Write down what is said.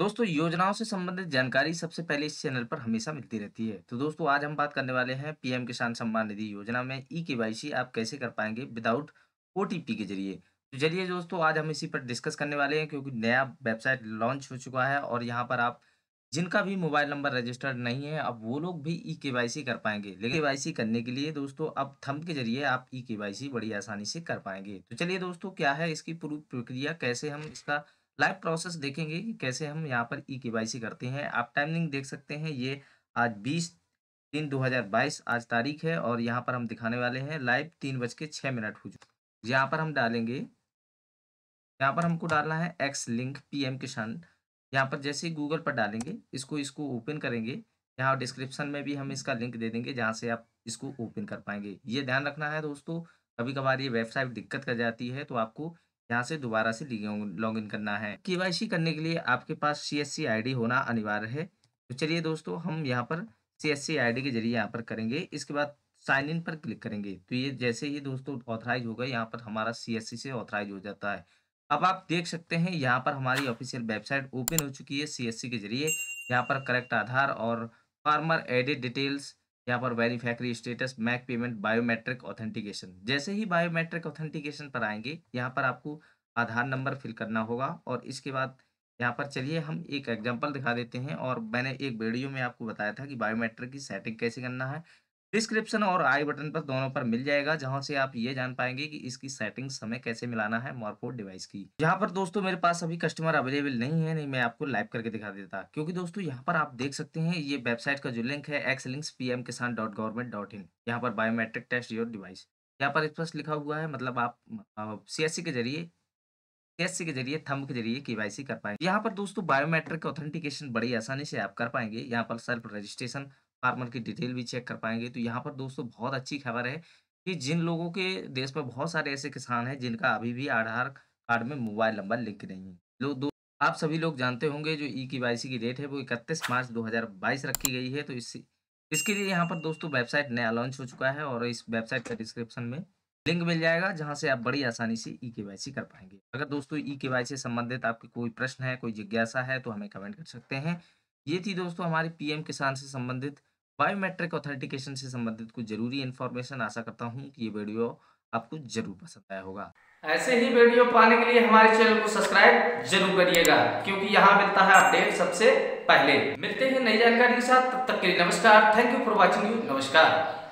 दोस्तों योजनाओं से संबंधित जानकारी सबसे पहले इस चैनल पर हमेशा मिलती रहती है तो दोस्तों आज हम बात करने वाले हैं पीएम किसान सम्मान निधि योजना में ई के आप कैसे कर पाएंगे विदाउट ओटीपी के जरिए तो चलिए दोस्तों आज हम इसी पर डिस्कस करने वाले हैं क्योंकि नया वेबसाइट लॉन्च हो चुका है और यहाँ पर आप जिनका भी मोबाइल नंबर रजिस्टर्ड नहीं है अब वो लोग भी ई के कर पाएंगे लेकिन के करने के लिए दोस्तों अब थम के जरिए आप ई के बड़ी आसानी से कर पाएंगे तो चलिए दोस्तों क्या है इसकी पूरी प्रक्रिया कैसे हम इसका लाइव प्रोसेस देखेंगे कि कैसे हम यहाँ पर ई के करते हैं आप टाइमिंग देख सकते हैं ये आज बीस तीन 2022 आज तारीख है और यहाँ पर हम दिखाने वाले हैं लाइव तीन बज के छः मिनट हो चुके यहाँ पर हम डालेंगे यहाँ पर हमको डालना है एक्स लिंक पी एम किसान यहाँ पर जैसे ही गूगल पर डालेंगे इसको इसको ओपन करेंगे यहाँ डिस्क्रिप्शन में भी हम इसका लिंक दे देंगे जहाँ से आप इसको ओपन कर पाएंगे ये ध्यान रखना है दोस्तों कभी कभार ये वेबसाइट दिक्कत कर जाती है तो आपको यहाँ से दोबारा से लॉग इन करना है के करने के लिए आपके पास सी एस होना अनिवार्य है तो चलिए दोस्तों हम यहाँ पर सी एस के जरिए यहाँ पर करेंगे इसके बाद साइन इन पर क्लिक करेंगे तो ये जैसे ही दोस्तों ऑथराइज होगा यहाँ पर हमारा सी से ऑथराइज हो जाता है अब आप देख सकते हैं यहाँ पर हमारी ऑफिशियल वेबसाइट ओपन हो चुकी है सी के जरिए यहाँ पर करेक्ट आधार और फार्मर एडिट डिटेल्स यहाँ पर वेरीफैक्ट्री स्टेटस मैक पेमेंट बायोमेट्रिक ऑथेंटिकेशन जैसे ही बायोमेट्रिक ऑथेंटिकेशन पर आएंगे यहाँ पर आपको आधार नंबर फिल करना होगा और इसके बाद यहाँ पर चलिए हम एक एग्जांपल दिखा देते हैं और मैंने एक वीडियो में आपको बताया था कि बायोमेट्रिक की सेटिंग कैसे करना है डिस्क्रिप्शन और आई बटन पर दोनों पर मिल जाएगा जहां से आप ये जान पाएंगे कि इसकी सेटिंग हमें कैसे मिलाना है मॉरपोर्ट डिवाइस की यहां पर दोस्तों मेरे पास अभी कस्टमर अवेलेबल नहीं है नहीं मैं आपको लाइव करके दिखा देता क्योंकि दोस्तों यहाँ पर आप देख सकते हैं ये वेबसाइट का जो लिंक है एक्स links P M Kisan dot government dot in यहाँ पर बायोमेट्रिक टेस्ट योर डिवाइस यहाँ पर स्पष्ट लिखा हुआ है मतलब आप सी के जरिए टेस्ट के जरिए थंब के जरिए के केवाईसी कर पाएंगे यहाँ पर दोस्तों बायोमेट्रिक ऑथेंटिकेशन बड़ी आसानी से आप कर पाएंगे यहाँ पर सेल्फ रजिस्ट्रेशन फार्मर की डिटेल भी चेक कर पाएंगे तो यहाँ पर दोस्तों बहुत अच्छी खबर है कि जिन लोगों के देश में बहुत सारे ऐसे किसान हैं जिनका अभी भी आधार कार्ड में मोबाइल नंबर लिंक नहीं है लोग दो आप सभी लोग जानते होंगे जो ई की वाई की डेट है वो इकतीस मार्च 2022 रखी गई है तो इस इसके लिए यहाँ पर दोस्तों वेबसाइट नया लॉन्च हो चुका है और इस वेबसाइट का डिस्क्रिप्शन में लिंक मिल जाएगा जहाँ से आप बड़ी आसानी से ई के कर पाएंगे अगर दोस्तों ई के से संबंधित आपके कोई प्रश्न है कोई जिज्ञासा है तो हमें कमेंट कर सकते हैं ये थी दोस्तों हमारी एम किसान से संबंधित बायोमेट्रिक ऑथेंटिकेशन से संबंधित कुछ जरूरी इन्फॉर्मेशन आशा करता हूँ कि ये वीडियो आपको जरूर पसंद आया होगा ऐसे ही वीडियो पाने के लिए हमारे चैनल को सब्सक्राइब जरूर करिएगा क्योंकि यहाँ मिलता है अपडेट सबसे पहले मिलते हैं नई जानकारी के साथ तब तक के लिए नमस्कार thank you for watching you नमस्कार